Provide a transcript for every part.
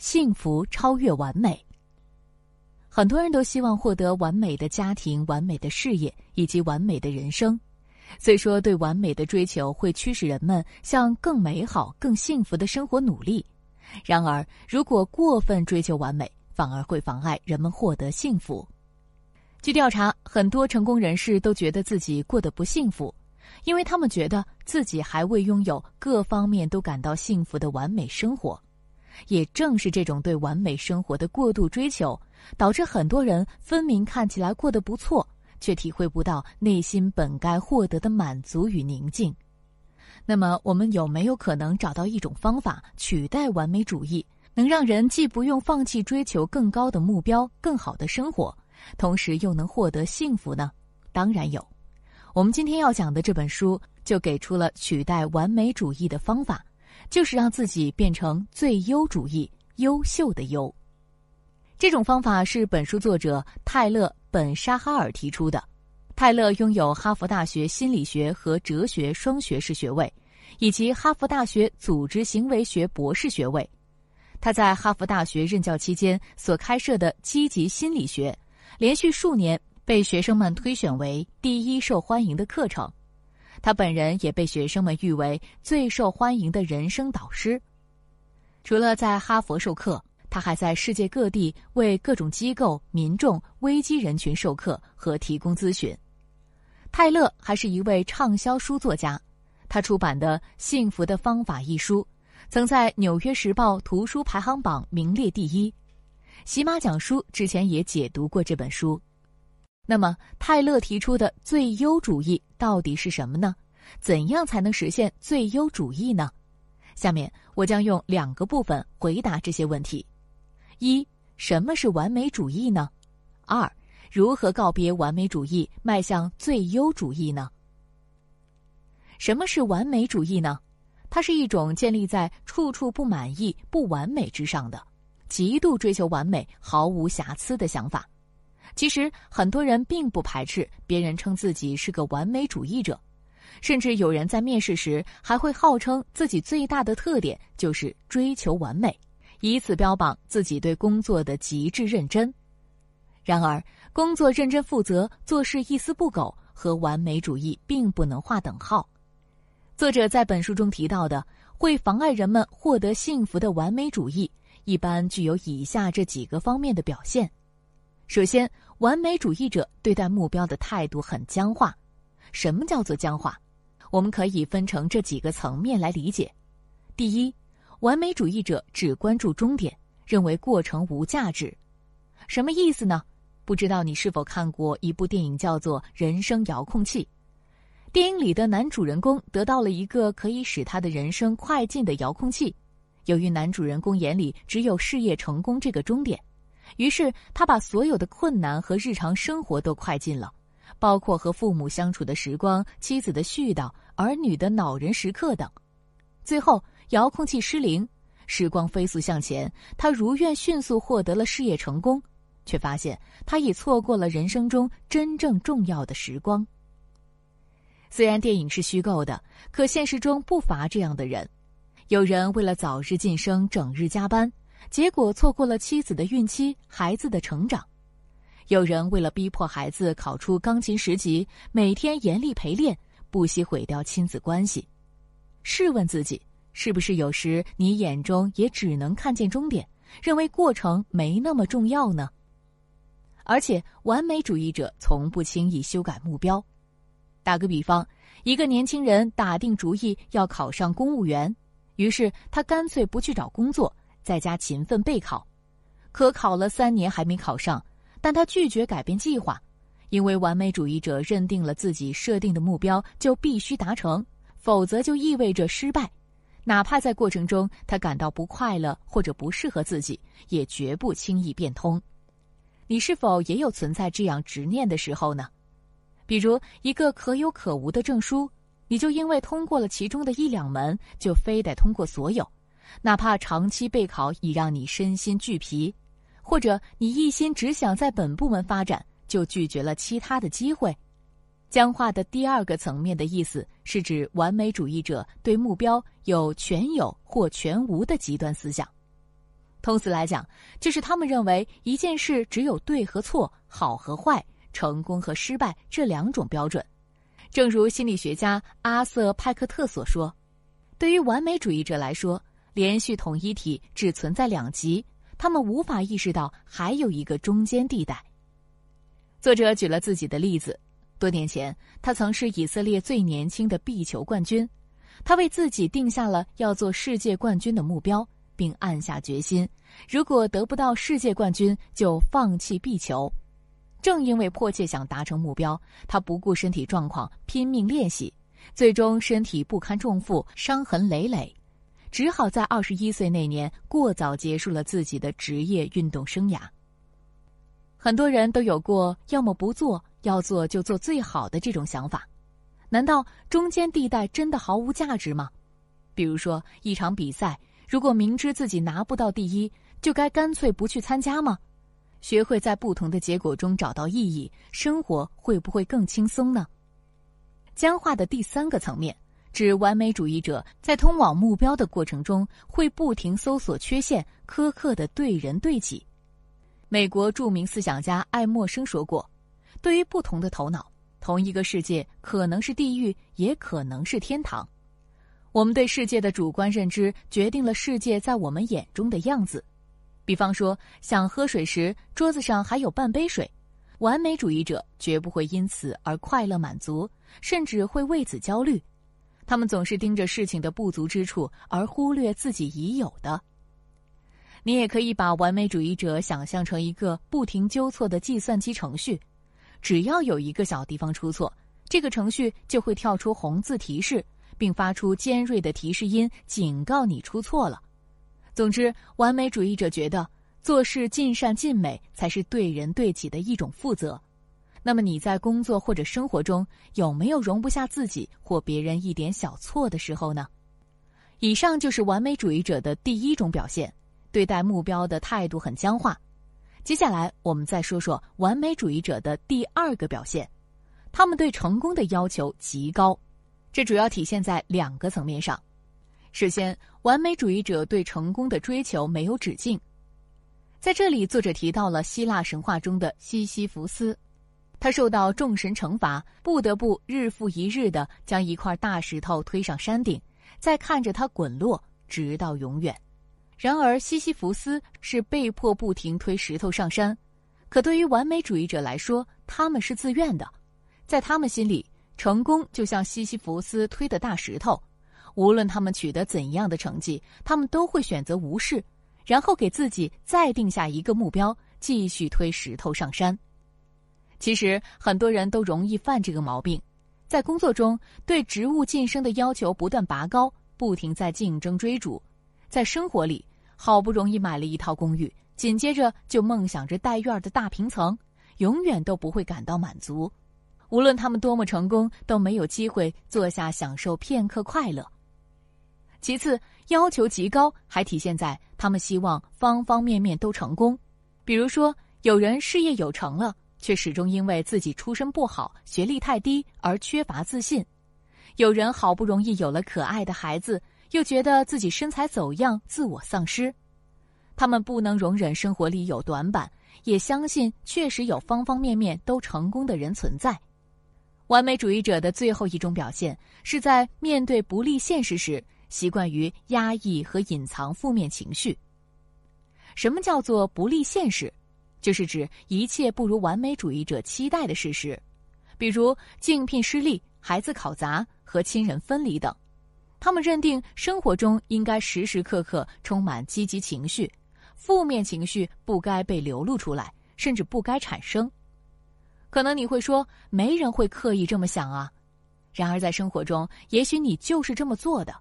幸福超越完美。很多人都希望获得完美的家庭、完美的事业以及完美的人生。虽说对完美的追求会驱使人们向更美好、更幸福的生活努力，然而如果过分追求完美，反而会妨碍人们获得幸福。据调查，很多成功人士都觉得自己过得不幸福，因为他们觉得自己还未拥有各方面都感到幸福的完美生活。也正是这种对完美生活的过度追求，导致很多人分明看起来过得不错，却体会不到内心本该获得的满足与宁静。那么，我们有没有可能找到一种方法取代完美主义，能让人既不用放弃追求更高的目标、更好的生活，同时又能获得幸福呢？当然有，我们今天要讲的这本书就给出了取代完美主义的方法。就是让自己变成最优主义、优秀的优。这种方法是本书作者泰勒·本沙哈尔提出的。泰勒拥有哈佛大学心理学和哲学双学士学位，以及哈佛大学组织行为学博士学位。他在哈佛大学任教期间所开设的积极心理学，连续数年被学生们推选为第一受欢迎的课程。他本人也被学生们誉为最受欢迎的人生导师。除了在哈佛授课，他还在世界各地为各种机构、民众、危机人群授课和提供咨询。泰勒还是一位畅销书作家，他出版的《幸福的方法》一书，曾在《纽约时报》图书排行榜名列第一。喜马讲书之前也解读过这本书。那么，泰勒提出的最优主义到底是什么呢？怎样才能实现最优主义呢？下面我将用两个部分回答这些问题：一，什么是完美主义呢？二，如何告别完美主义，迈向最优主义呢？什么是完美主义呢？它是一种建立在处处不满意、不完美之上的，极度追求完美、毫无瑕疵的想法。其实很多人并不排斥别人称自己是个完美主义者，甚至有人在面试时还会号称自己最大的特点就是追求完美，以此标榜自己对工作的极致认真。然而，工作认真负责、做事一丝不苟和完美主义并不能划等号。作者在本书中提到的会妨碍人们获得幸福的完美主义，一般具有以下这几个方面的表现。首先，完美主义者对待目标的态度很僵化。什么叫做僵化？我们可以分成这几个层面来理解。第一，完美主义者只关注终点，认为过程无价值。什么意思呢？不知道你是否看过一部电影，叫做《人生遥控器》。电影里的男主人公得到了一个可以使他的人生快进的遥控器，由于男主人公眼里只有事业成功这个终点。于是他把所有的困难和日常生活都快进了，包括和父母相处的时光、妻子的絮叨、儿女的恼人时刻等。最后遥控器失灵，时光飞速向前，他如愿迅速获得了事业成功，却发现他已错过了人生中真正重要的时光。虽然电影是虚构的，可现实中不乏这样的人，有人为了早日晋升，整日加班。结果错过了妻子的孕期，孩子的成长。有人为了逼迫孩子考出钢琴十级，每天严厉陪练，不惜毁掉亲子关系。试问自己，是不是有时你眼中也只能看见终点，认为过程没那么重要呢？而且，完美主义者从不轻易修改目标。打个比方，一个年轻人打定主意要考上公务员，于是他干脆不去找工作。在家勤奋备考，可考了三年还没考上，但他拒绝改变计划，因为完美主义者认定了自己设定的目标就必须达成，否则就意味着失败。哪怕在过程中他感到不快乐或者不适合自己，也绝不轻易变通。你是否也有存在这样执念的时候呢？比如一个可有可无的证书，你就因为通过了其中的一两门，就非得通过所有。哪怕长期备考已让你身心俱疲，或者你一心只想在本部门发展，就拒绝了其他的机会。僵化的第二个层面的意思，是指完美主义者对目标有全有或全无的极端思想。通俗来讲，就是他们认为一件事只有对和错、好和坏、成功和失败这两种标准。正如心理学家阿瑟·派克特所说，对于完美主义者来说，连续统一体只存在两极，他们无法意识到还有一个中间地带。作者举了自己的例子：多年前，他曾是以色列最年轻的壁球冠军，他为自己定下了要做世界冠军的目标，并暗下决心，如果得不到世界冠军就放弃壁球。正因为迫切想达成目标，他不顾身体状况拼命练习，最终身体不堪重负，伤痕累累。只好在二十一岁那年过早结束了自己的职业运动生涯。很多人都有过“要么不做，要做就做最好的”这种想法。难道中间地带真的毫无价值吗？比如说一场比赛，如果明知自己拿不到第一，就该干脆不去参加吗？学会在不同的结果中找到意义，生活会不会更轻松呢？僵化的第三个层面。指完美主义者在通往目标的过程中会不停搜索缺陷，苛刻的对人对己。美国著名思想家爱默生说过：“对于不同的头脑，同一个世界可能是地狱，也可能是天堂。”我们对世界的主观认知决定了世界在我们眼中的样子。比方说，想喝水时，桌子上还有半杯水，完美主义者绝不会因此而快乐满足，甚至会为此焦虑。他们总是盯着事情的不足之处，而忽略自己已有的。你也可以把完美主义者想象成一个不停纠错的计算机程序，只要有一个小地方出错，这个程序就会跳出红字提示，并发出尖锐的提示音，警告你出错了。总之，完美主义者觉得做事尽善尽美才是对人对己的一种负责。那么你在工作或者生活中有没有容不下自己或别人一点小错的时候呢？以上就是完美主义者的第一种表现，对待目标的态度很僵化。接下来我们再说说完美主义者的第二个表现，他们对成功的要求极高，这主要体现在两个层面上。首先，完美主义者对成功的追求没有止境。在这里，作者提到了希腊神话中的西西弗斯。他受到众神惩罚，不得不日复一日的将一块大石头推上山顶，再看着它滚落，直到永远。然而，西西弗斯是被迫不停推石头上山，可对于完美主义者来说，他们是自愿的。在他们心里，成功就像西西弗斯推的大石头，无论他们取得怎样的成绩，他们都会选择无视，然后给自己再定下一个目标，继续推石头上山。其实很多人都容易犯这个毛病，在工作中对职务晋升的要求不断拔高，不停在竞争追逐；在生活里，好不容易买了一套公寓，紧接着就梦想着带院的大平层，永远都不会感到满足。无论他们多么成功，都没有机会坐下享受片刻快乐。其次，要求极高，还体现在他们希望方方面面都成功，比如说有人事业有成了。却始终因为自己出身不好、学历太低而缺乏自信。有人好不容易有了可爱的孩子，又觉得自己身材走样、自我丧失。他们不能容忍生活里有短板，也相信确实有方方面面都成功的人存在。完美主义者的最后一种表现，是在面对不利现实时，习惯于压抑和隐藏负面情绪。什么叫做不利现实？就是指一切不如完美主义者期待的事实，比如竞聘失利、孩子考砸和亲人分离等。他们认定生活中应该时时刻刻充满积极情绪，负面情绪不该被流露出来，甚至不该产生。可能你会说，没人会刻意这么想啊。然而在生活中，也许你就是这么做的。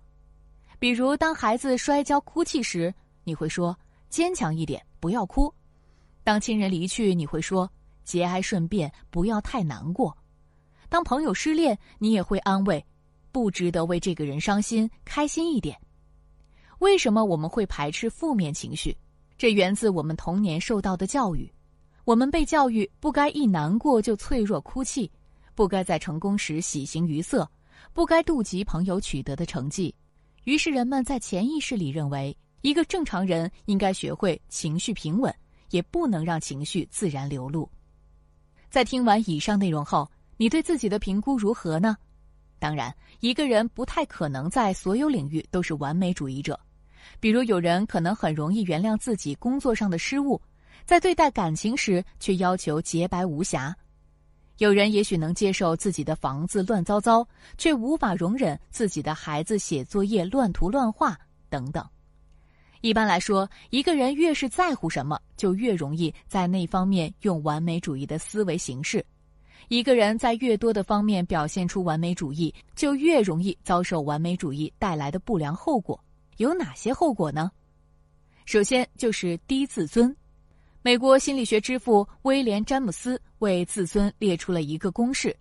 比如当孩子摔跤哭泣时，你会说：“坚强一点，不要哭。”当亲人离去，你会说“节哀顺变”，不要太难过；当朋友失恋，你也会安慰：“不值得为这个人伤心，开心一点。”为什么我们会排斥负面情绪？这源自我们童年受到的教育。我们被教育不该一难过就脆弱哭泣，不该在成功时喜形于色，不该妒忌朋友取得的成绩。于是人们在潜意识里认为，一个正常人应该学会情绪平稳。也不能让情绪自然流露。在听完以上内容后，你对自己的评估如何呢？当然，一个人不太可能在所有领域都是完美主义者。比如，有人可能很容易原谅自己工作上的失误，在对待感情时却要求洁白无瑕；有人也许能接受自己的房子乱糟糟，却无法容忍自己的孩子写作业乱涂乱画等等。一般来说，一个人越是在乎什么，就越容易在那方面用完美主义的思维形式。一个人在越多的方面表现出完美主义，就越容易遭受完美主义带来的不良后果。有哪些后果呢？首先就是低自尊。美国心理学之父威廉·詹姆斯为自尊列出了一个公式，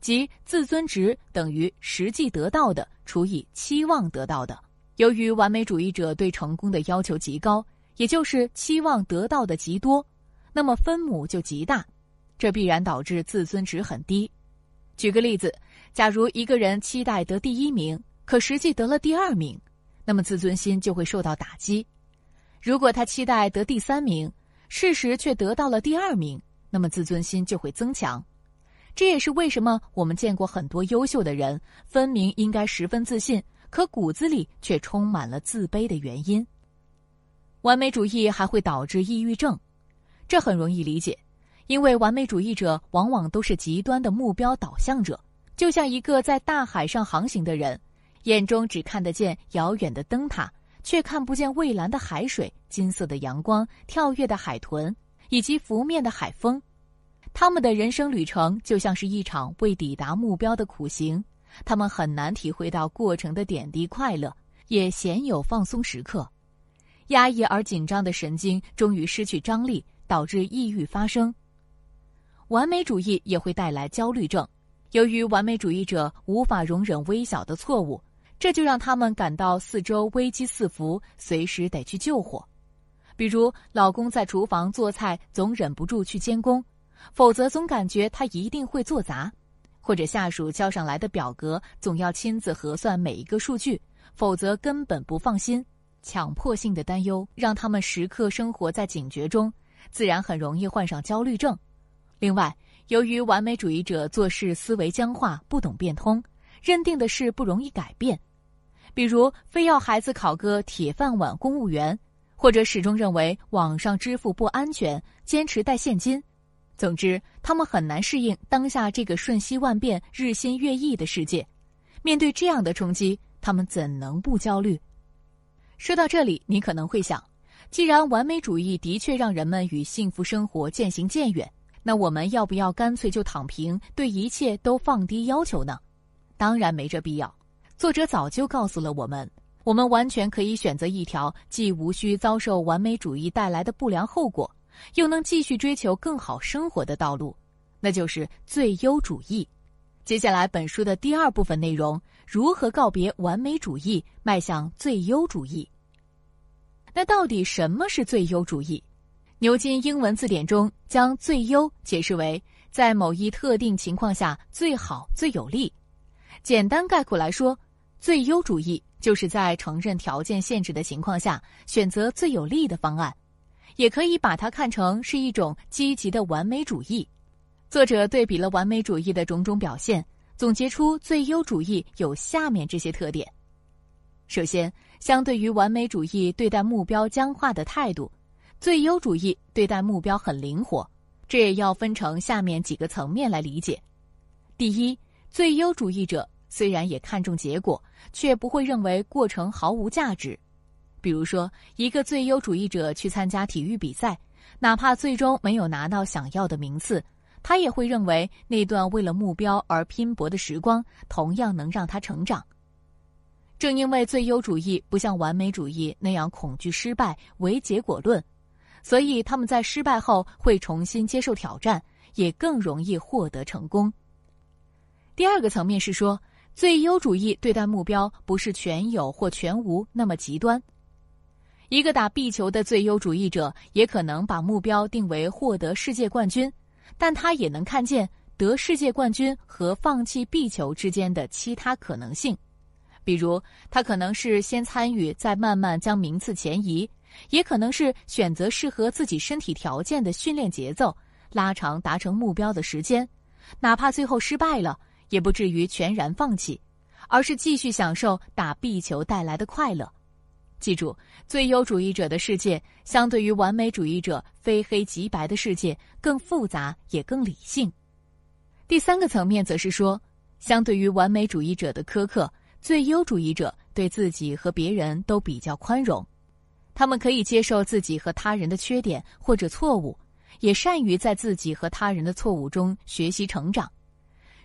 即自尊值等于实际得到的除以期望得到的。由于完美主义者对成功的要求极高，也就是期望得到的极多，那么分母就极大，这必然导致自尊值很低。举个例子，假如一个人期待得第一名，可实际得了第二名，那么自尊心就会受到打击；如果他期待得第三名，事实却得到了第二名，那么自尊心就会增强。这也是为什么我们见过很多优秀的人，分明应该十分自信。可骨子里却充满了自卑的原因。完美主义还会导致抑郁症，这很容易理解，因为完美主义者往往都是极端的目标导向者。就像一个在大海上航行的人，眼中只看得见遥远的灯塔，却看不见蔚蓝的海水、金色的阳光、跳跃的海豚以及拂面的海风。他们的人生旅程就像是一场未抵达目标的苦行。他们很难体会到过程的点滴快乐，也鲜有放松时刻。压抑而紧张的神经终于失去张力，导致抑郁发生。完美主义也会带来焦虑症，由于完美主义者无法容忍微小的错误，这就让他们感到四周危机四伏，随时得去救火。比如，老公在厨房做菜，总忍不住去监工，否则总感觉他一定会做砸。或者下属交上来的表格，总要亲自核算每一个数据，否则根本不放心。强迫性的担忧让他们时刻生活在警觉中，自然很容易患上焦虑症。另外，由于完美主义者做事思维僵化，不懂变通，认定的事不容易改变，比如非要孩子考个铁饭碗公务员，或者始终认为网上支付不安全，坚持带现金。总之，他们很难适应当下这个瞬息万变、日新月异的世界。面对这样的冲击，他们怎能不焦虑？说到这里，你可能会想：既然完美主义的确让人们与幸福生活渐行渐远，那我们要不要干脆就躺平，对一切都放低要求呢？当然没这必要。作者早就告诉了我们，我们完全可以选择一条既无需遭受完美主义带来的不良后果。又能继续追求更好生活的道路，那就是最优主义。接下来，本书的第二部分内容：如何告别完美主义，迈向最优主义。那到底什么是最优主义？牛津英文字典中将“最优”解释为在某一特定情况下最好、最有利。简单概括来说，最优主义就是在承认条件限制的情况下，选择最有利的方案。也可以把它看成是一种积极的完美主义。作者对比了完美主义的种种表现，总结出最优主义有下面这些特点：首先，相对于完美主义对待目标僵化的态度，最优主义对待目标很灵活。这也要分成下面几个层面来理解。第一，最优主义者虽然也看重结果，却不会认为过程毫无价值。比如说，一个最优主义者去参加体育比赛，哪怕最终没有拿到想要的名次，他也会认为那段为了目标而拼搏的时光同样能让他成长。正因为最优主义不像完美主义那样恐惧失败、唯结果论，所以他们在失败后会重新接受挑战，也更容易获得成功。第二个层面是说，最优主义对待目标不是全有或全无那么极端。一个打壁球的最优主义者，也可能把目标定为获得世界冠军，但他也能看见得世界冠军和放弃壁球之间的其他可能性，比如他可能是先参与，再慢慢将名次前移，也可能是选择适合自己身体条件的训练节奏，拉长达成目标的时间，哪怕最后失败了，也不至于全然放弃，而是继续享受打壁球带来的快乐。记住，最优主义者的世界相对于完美主义者非黑即白的世界更复杂也更理性。第三个层面则是说，相对于完美主义者的苛刻，最优主义者对自己和别人都比较宽容，他们可以接受自己和他人的缺点或者错误，也善于在自己和他人的错误中学习成长。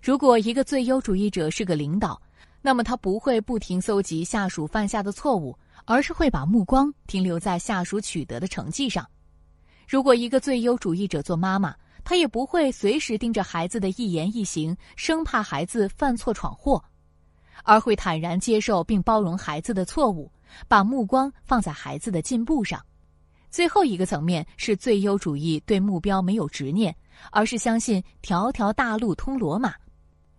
如果一个最优主义者是个领导，那么他不会不停搜集下属犯下的错误。而是会把目光停留在下属取得的成绩上。如果一个最优主义者做妈妈，他也不会随时盯着孩子的一言一行，生怕孩子犯错闯祸，而会坦然接受并包容孩子的错误，把目光放在孩子的进步上。最后一个层面是最优主义对目标没有执念，而是相信条条大路通罗马。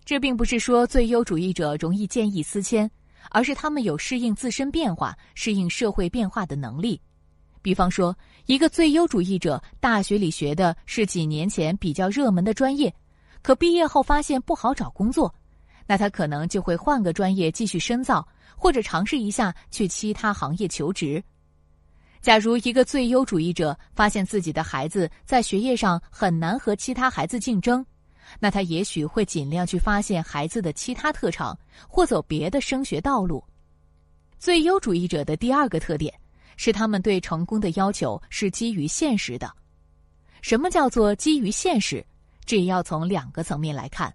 这并不是说最优主义者容易见异思迁。而是他们有适应自身变化、适应社会变化的能力。比方说，一个最优主义者，大学里学的是几年前比较热门的专业，可毕业后发现不好找工作，那他可能就会换个专业继续深造，或者尝试一下去其他行业求职。假如一个最优主义者发现自己的孩子在学业上很难和其他孩子竞争，那他也许会尽量去发现孩子的其他特长，或走别的升学道路。最优主义者的第二个特点，是他们对成功的要求是基于现实的。什么叫做基于现实？这也要从两个层面来看。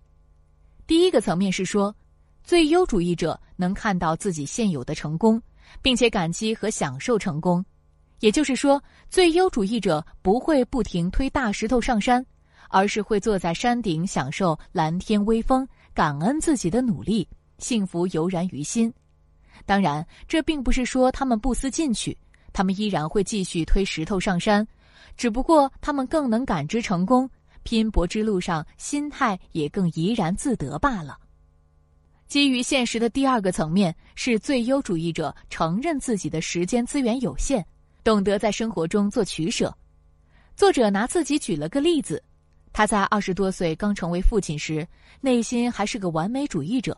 第一个层面是说，最优主义者能看到自己现有的成功，并且感激和享受成功。也就是说，最优主义者不会不停推大石头上山。而是会坐在山顶享受蓝天微风，感恩自己的努力，幸福油然于心。当然，这并不是说他们不思进取，他们依然会继续推石头上山，只不过他们更能感知成功，拼搏之路上心态也更怡然自得罢了。基于现实的第二个层面是，最优主义者承认自己的时间资源有限，懂得在生活中做取舍。作者拿自己举了个例子。他在二十多岁刚成为父亲时，内心还是个完美主义者。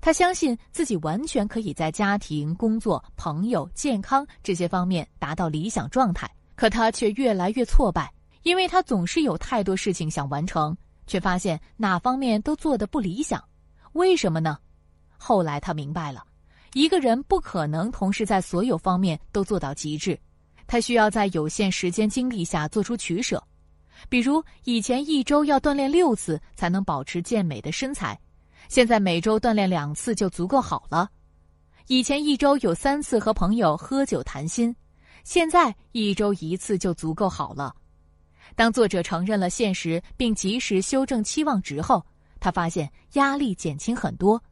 他相信自己完全可以在家庭、工作、朋友、健康这些方面达到理想状态。可他却越来越挫败，因为他总是有太多事情想完成，却发现哪方面都做得不理想。为什么呢？后来他明白了，一个人不可能同时在所有方面都做到极致，他需要在有限时间精力下做出取舍。比如以前一周要锻炼六次才能保持健美的身材，现在每周锻炼两次就足够好了；以前一周有三次和朋友喝酒谈心，现在一周一次就足够好了。当作者承认了现实并及时修正期望值后，他发现压力减轻很多，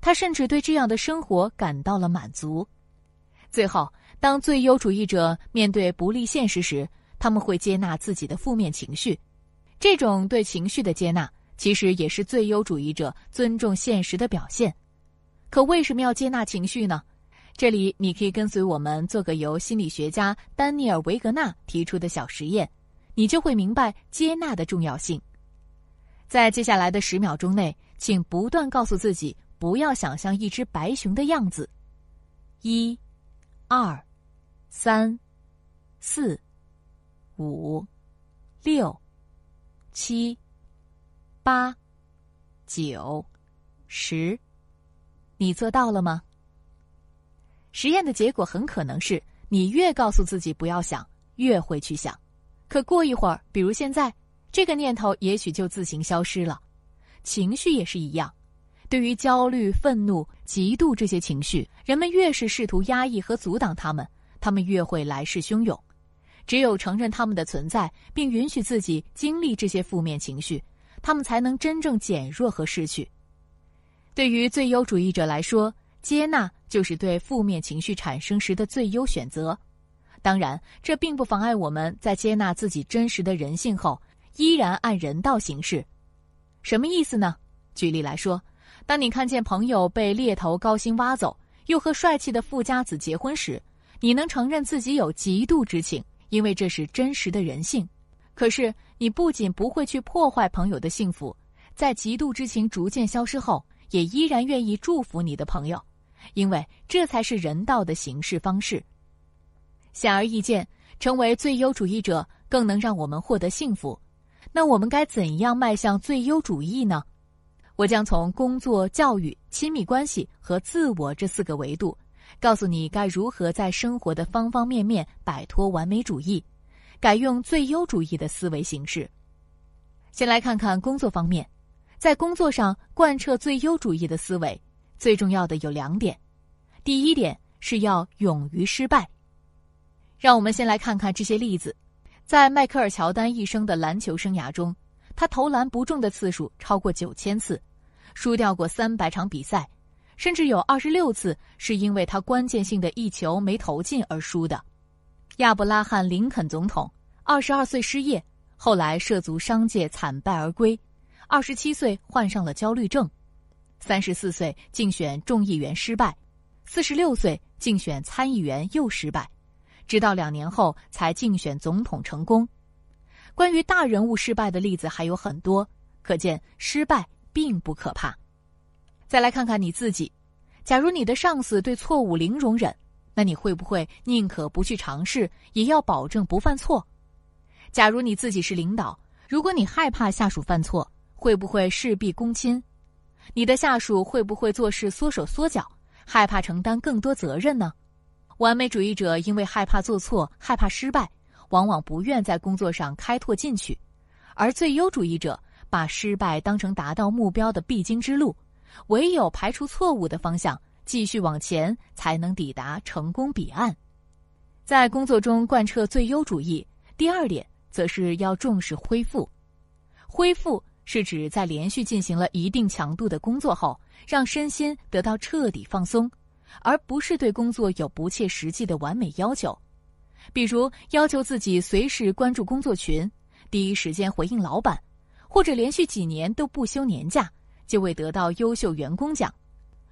他甚至对这样的生活感到了满足。最后，当最优主义者面对不利现实时，他们会接纳自己的负面情绪，这种对情绪的接纳，其实也是最优主义者尊重现实的表现。可为什么要接纳情绪呢？这里你可以跟随我们做个由心理学家丹尼尔·维格纳提出的小实验，你就会明白接纳的重要性。在接下来的十秒钟内，请不断告诉自己不要想象一只白熊的样子。一、二、三、四。五、六、七、八、九、十，你做到了吗？实验的结果很可能是，你越告诉自己不要想，越会去想。可过一会儿，比如现在，这个念头也许就自行消失了。情绪也是一样，对于焦虑、愤怒、嫉妒这些情绪，人们越是试图压抑和阻挡他们，他们越会来势汹涌。只有承认他们的存在，并允许自己经历这些负面情绪，他们才能真正减弱和失去。对于最优主义者来说，接纳就是对负面情绪产生时的最优选择。当然，这并不妨碍我们在接纳自己真实的人性后，依然按人道行事。什么意思呢？举例来说，当你看见朋友被猎头高薪挖走，又和帅气的富家子结婚时，你能承认自己有嫉妒之情。因为这是真实的人性，可是你不仅不会去破坏朋友的幸福，在嫉妒之情逐渐消失后，也依然愿意祝福你的朋友，因为这才是人道的行事方式。显而易见，成为最优主义者更能让我们获得幸福。那我们该怎样迈向最优主义呢？我将从工作、教育、亲密关系和自我这四个维度。告诉你该如何在生活的方方面面摆脱完美主义，改用最优主义的思维形式。先来看看工作方面，在工作上贯彻最优主义的思维，最重要的有两点。第一点是要勇于失败。让我们先来看看这些例子。在迈克尔·乔丹一生的篮球生涯中，他投篮不中的次数超过九千次，输掉过三百场比赛。甚至有二十六次是因为他关键性的一球没投进而输的。亚伯拉罕·林肯总统，二十二岁失业，后来涉足商界惨败而归；二十七岁患上了焦虑症；三十四岁竞选众议员失败；四十六岁竞选参议员又失败，直到两年后才竞选总统成功。关于大人物失败的例子还有很多，可见失败并不可怕。再来看看你自己，假如你的上司对错误零容忍，那你会不会宁可不去尝试，也要保证不犯错？假如你自己是领导，如果你害怕下属犯错，会不会事必躬亲？你的下属会不会做事缩手缩脚，害怕承担更多责任呢？完美主义者因为害怕做错、害怕失败，往往不愿在工作上开拓进取，而最优主义者把失败当成达到目标的必经之路。唯有排除错误的方向，继续往前，才能抵达成功彼岸。在工作中贯彻最优主义，第二点则是要重视恢复。恢复是指在连续进行了一定强度的工作后，让身心得到彻底放松，而不是对工作有不切实际的完美要求。比如要求自己随时关注工作群，第一时间回应老板，或者连续几年都不休年假。就会得到优秀员工奖，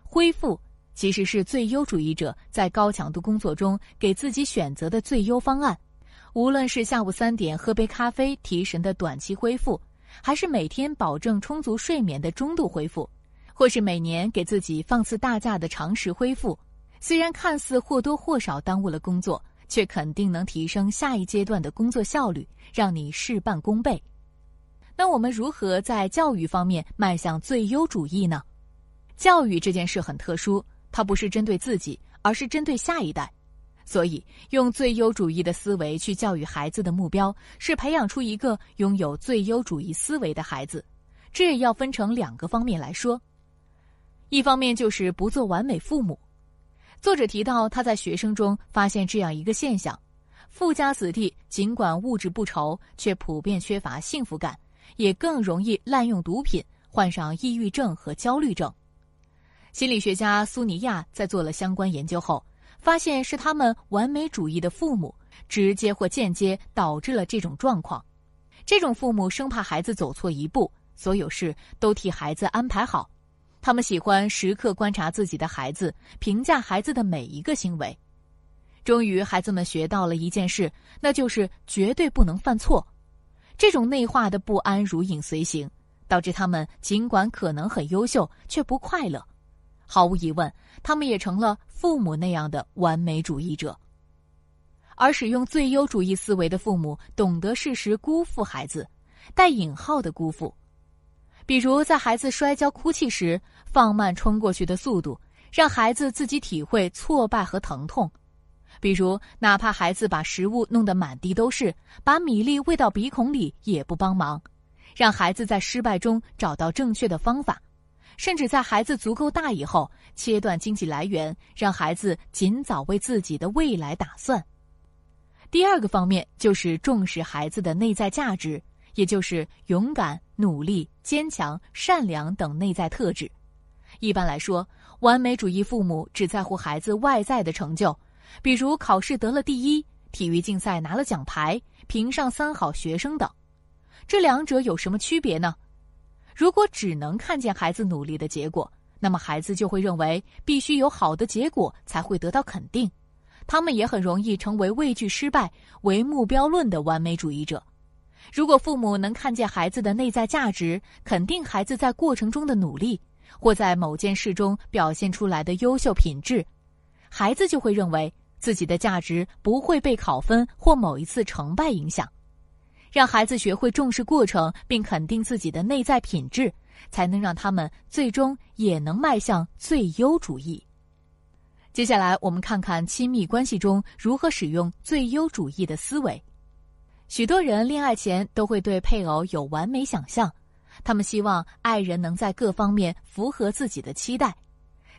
恢复其实是最优主义者在高强度工作中给自己选择的最优方案。无论是下午三点喝杯咖啡提神的短期恢复，还是每天保证充足睡眠的中度恢复，或是每年给自己放次大假的长时恢复，虽然看似或多或少耽误了工作，却肯定能提升下一阶段的工作效率，让你事半功倍。那我们如何在教育方面迈向最优主义呢？教育这件事很特殊，它不是针对自己，而是针对下一代，所以用最优主义的思维去教育孩子的目标是培养出一个拥有最优主义思维的孩子。这也要分成两个方面来说，一方面就是不做完美父母。作者提到他在学生中发现这样一个现象：富家子弟尽管物质不愁，却普遍缺乏幸福感。也更容易滥用毒品，患上抑郁症和焦虑症。心理学家苏尼亚在做了相关研究后，发现是他们完美主义的父母直接或间接导致了这种状况。这种父母生怕孩子走错一步，所有事都替孩子安排好。他们喜欢时刻观察自己的孩子，评价孩子的每一个行为。终于，孩子们学到了一件事，那就是绝对不能犯错。这种内化的不安如影随形，导致他们尽管可能很优秀，却不快乐。毫无疑问，他们也成了父母那样的完美主义者。而使用最优主义思维的父母，懂得适时辜负孩子（带引号的辜负），比如在孩子摔跤哭泣时，放慢冲过去的速度，让孩子自己体会挫败和疼痛。比如，哪怕孩子把食物弄得满地都是，把米粒喂到鼻孔里也不帮忙，让孩子在失败中找到正确的方法，甚至在孩子足够大以后，切断经济来源，让孩子尽早为自己的未来打算。第二个方面就是重视孩子的内在价值，也就是勇敢、努力、坚强、善良等内在特质。一般来说，完美主义父母只在乎孩子外在的成就。比如考试得了第一，体育竞赛拿了奖牌，评上三好学生等，这两者有什么区别呢？如果只能看见孩子努力的结果，那么孩子就会认为必须有好的结果才会得到肯定，他们也很容易成为畏惧失败为目标论的完美主义者。如果父母能看见孩子的内在价值，肯定孩子在过程中的努力，或在某件事中表现出来的优秀品质，孩子就会认为。自己的价值不会被考分或某一次成败影响，让孩子学会重视过程，并肯定自己的内在品质，才能让他们最终也能迈向最优主义。接下来，我们看看亲密关系中如何使用最优主义的思维。许多人恋爱前都会对配偶有完美想象，他们希望爱人能在各方面符合自己的期待。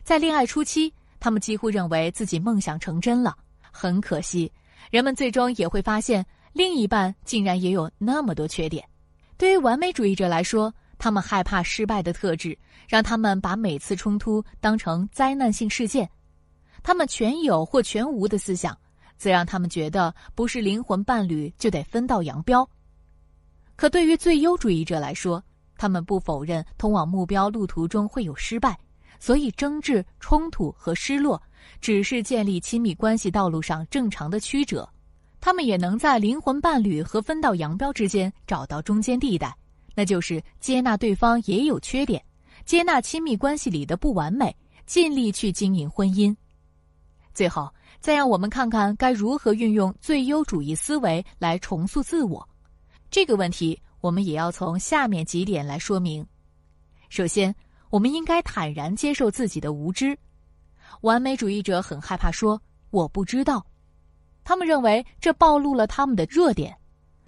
在恋爱初期。他们几乎认为自己梦想成真了，很可惜，人们最终也会发现，另一半竟然也有那么多缺点。对于完美主义者来说，他们害怕失败的特质，让他们把每次冲突当成灾难性事件。他们全有或全无的思想，则让他们觉得不是灵魂伴侣就得分道扬镳。可对于最优主义者来说，他们不否认通往目标路途中会有失败。所以，争执、冲突和失落，只是建立亲密关系道路上正常的曲折。他们也能在灵魂伴侣和分道扬镳之间找到中间地带，那就是接纳对方也有缺点，接纳亲密关系里的不完美，尽力去经营婚姻。最后，再让我们看看该如何运用最优主义思维来重塑自我。这个问题，我们也要从下面几点来说明。首先。我们应该坦然接受自己的无知。完美主义者很害怕说“我不知道”，他们认为这暴露了他们的弱点。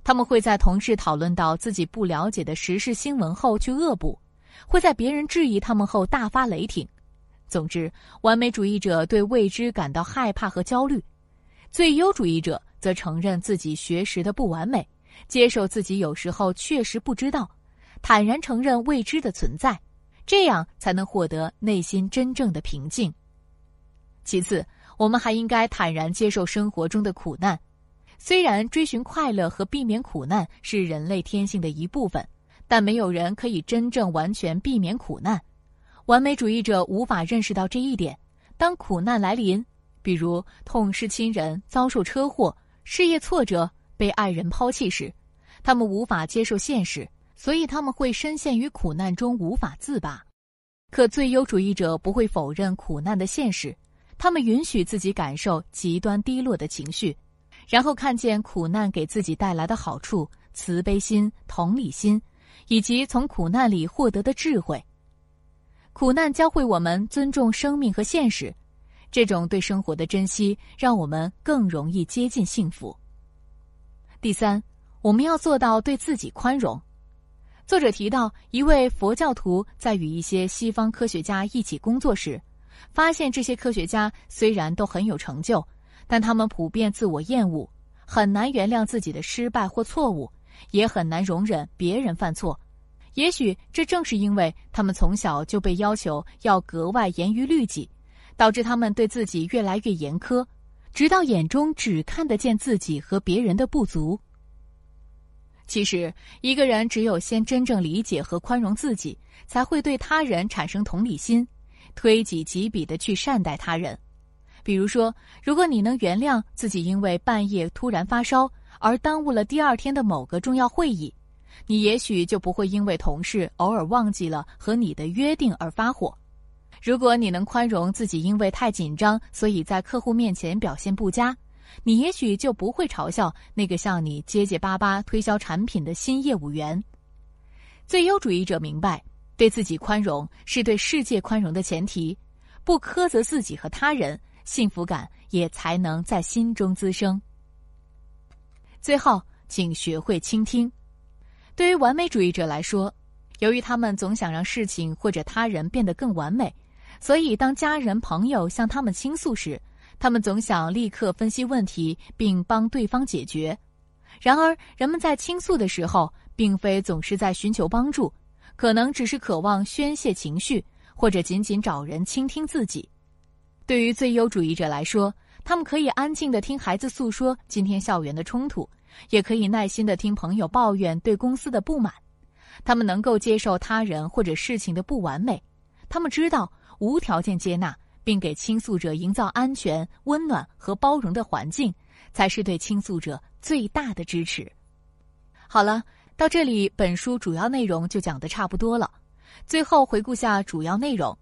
他们会在同事讨论到自己不了解的时事新闻后去恶补，会在别人质疑他们后大发雷霆。总之，完美主义者对未知感到害怕和焦虑。最优主义者则承认自己学识的不完美，接受自己有时候确实不知道，坦然承认未知的存在。这样才能获得内心真正的平静。其次，我们还应该坦然接受生活中的苦难。虽然追寻快乐和避免苦难是人类天性的一部分，但没有人可以真正完全避免苦难。完美主义者无法认识到这一点。当苦难来临，比如痛失亲人、遭受车祸、事业挫折、被爱人抛弃时，他们无法接受现实。所以他们会深陷于苦难中无法自拔，可最优主义者不会否认苦难的现实，他们允许自己感受极端低落的情绪，然后看见苦难给自己带来的好处：慈悲心、同理心，以及从苦难里获得的智慧。苦难教会我们尊重生命和现实，这种对生活的珍惜让我们更容易接近幸福。第三，我们要做到对自己宽容。作者提到，一位佛教徒在与一些西方科学家一起工作时，发现这些科学家虽然都很有成就，但他们普遍自我厌恶，很难原谅自己的失败或错误，也很难容忍别人犯错。也许这正是因为他们从小就被要求要格外严于律己，导致他们对自己越来越严苛，直到眼中只看得见自己和别人的不足。其实，一个人只有先真正理解和宽容自己，才会对他人产生同理心，推己及彼的去善待他人。比如说，如果你能原谅自己因为半夜突然发烧而耽误了第二天的某个重要会议，你也许就不会因为同事偶尔忘记了和你的约定而发火。如果你能宽容自己因为太紧张所以在客户面前表现不佳。你也许就不会嘲笑那个向你结结巴巴推销产品的新业务员。最优主义者明白，对自己宽容是对世界宽容的前提，不苛责自己和他人，幸福感也才能在心中滋生。最后，请学会倾听。对于完美主义者来说，由于他们总想让事情或者他人变得更完美，所以当家人朋友向他们倾诉时，他们总想立刻分析问题并帮对方解决，然而人们在倾诉的时候，并非总是在寻求帮助，可能只是渴望宣泄情绪，或者仅仅找人倾听自己。对于最优主义者来说，他们可以安静的听孩子诉说今天校园的冲突，也可以耐心的听朋友抱怨对公司的不满。他们能够接受他人或者事情的不完美，他们知道无条件接纳。并给倾诉者营造安全、温暖和包容的环境，才是对倾诉者最大的支持。好了，到这里，本书主要内容就讲的差不多了。最后回顾下主要内容：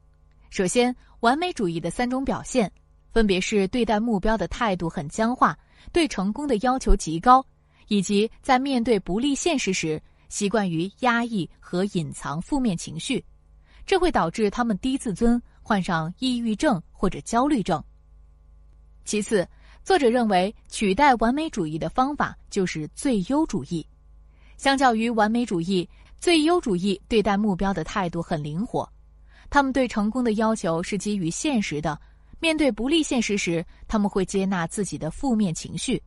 首先，完美主义的三种表现，分别是对待目标的态度很僵化，对成功的要求极高，以及在面对不利现实时，习惯于压抑和隐藏负面情绪。这会导致他们低自尊。患上抑郁症或者焦虑症。其次，作者认为取代完美主义的方法就是最优主义。相较于完美主义，最优主义对待目标的态度很灵活，他们对成功的要求是基于现实的。面对不利现实时，他们会接纳自己的负面情绪。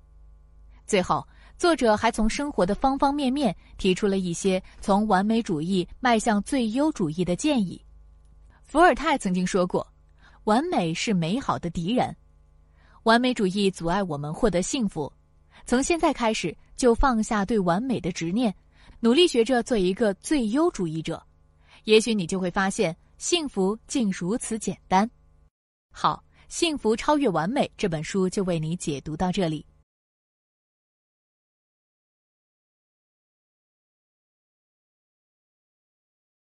最后，作者还从生活的方方面面提出了一些从完美主义迈向最优主义的建议。伏尔泰曾经说过：“完美是美好的敌人，完美主义阻碍我们获得幸福。从现在开始，就放下对完美的执念，努力学着做一个最优主义者。也许你就会发现，幸福竟如此简单。”好，《幸福超越完美》这本书就为你解读到这里。